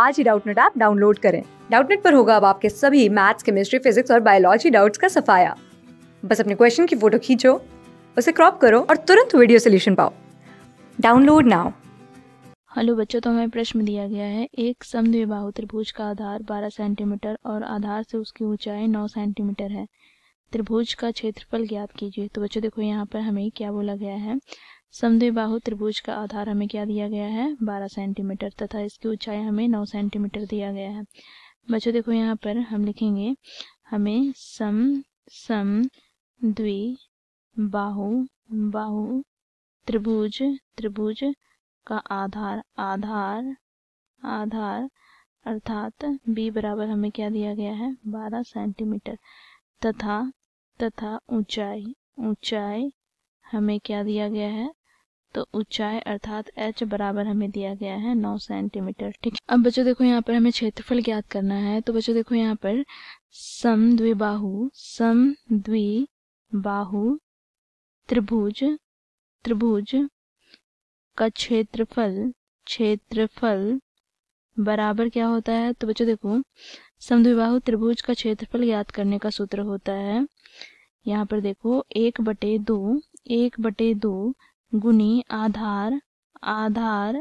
आज ही Doubtnut app download करें डाउटनेट पर होगा अब आपके सभी मैथ्स केमिस्ट्री फिजिक्स और बायोलॉजी डाउट्स का सफाया बस अपने क्वेश्चन की फोटो खींचो उसे क्रॉप करो और तुरंत वीडियो सोल्यूशन पाओ डाउनलोड नाउ हेलो बच्चों तो हमें प्रश्न दिया गया है एक समद्विबाहु त्रिभुज का आधार 12 सेंटीमीटर और आधार से उसकी ऊंचाई 9 सेंटीमीटर है त्रिभुज का क्षेत्रफल ज्ञात कीजिए तो बच्चों देखो यहाँ पर हमें क्या बोला गया है समद्वि बाहु त्रिभुज का आधार हमें क्या दिया गया है 12 सेंटीमीटर तथा इसकी ऊंचाई हमें 9 सेंटीमीटर दिया गया है बच्चों देखो यहाँ पर हम लिखेंगे हमें सम सम द्वि बाहु बाहु त्रिभुज त्रिभुज का आधार आधार आधार अर्थात b बराबर हमें क्या दिया गया है 12 सेंटीमीटर तथा तथा ऊंचाई ऊंचाई हमें क्या दिया गया है तो ऊंचाई अर्थात h बराबर हमें दिया गया है 9 सेंटीमीटर ठीक अब बच्चों देखो यहाँ पर हमें क्षेत्रफल ज्ञात करना है तो बच्चों देखो यहाँ पर सम द्विबाहु सम द्विबाहु त्रिभुज त्रिभुज का क्षेत्रफल क्षेत्रफल बराबर क्या होता है तो बच्चों देखो समद्विबाहु त्रिभुज का क्षेत्रफल ज्ञात करने का सूत्र होता है यहाँ पर देखो एक बटे दो एक बटे दो गुनी आधार आधार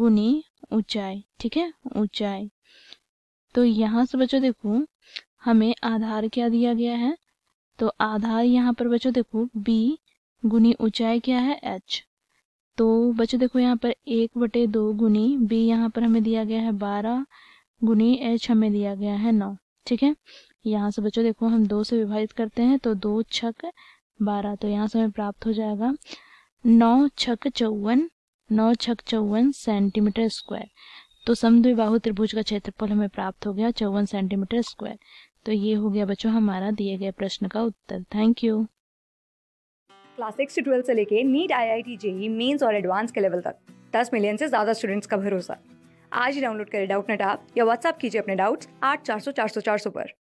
गुनी ऊंचाई ठीक है ऊंचाई तो यहाँ से बच्चों देखो हमें आधार क्या दिया गया है तो आधार यहाँ पर बच्चों देखो बी गुनी ऊंचाई क्या है एच तो बच्चों देखो यहाँ पर एक बटे दो गुनी बी यहाँ पर हमें दिया गया है बारह गुनी एच हमें दिया गया है नौ ठीक है यहाँ से बच्चों देखो हम दो से विभाजित करते हैं तो दो छक बारह तो यहाँ से हमें प्राप्त हो जाएगा नौ छक चौवन नौ छक चौवन सेंटीमीटर स्क्वायर तो समद्विबाहु त्रिभुज का क्षेत्रफल हमें प्राप्त हो गया चौवन सेंटीमीटर स्क्वायर तो ये हो गया बच्चों हमारा दिए गए प्रश्न का उत्तर थैंक यू क्लास सिक्स से ट्वेल्थ से लेके NEET I I T JEE mains और एडवांस के लेवल तक दस मिलियन से ज़्यादा स्टूडेंट्स का भरोसा आज ही डाउनलोड करें डाउट नेट आप या व्हाट्सअप कीजिए अपने डाउट्स आठ चार सौ चार सौ चार सौ पर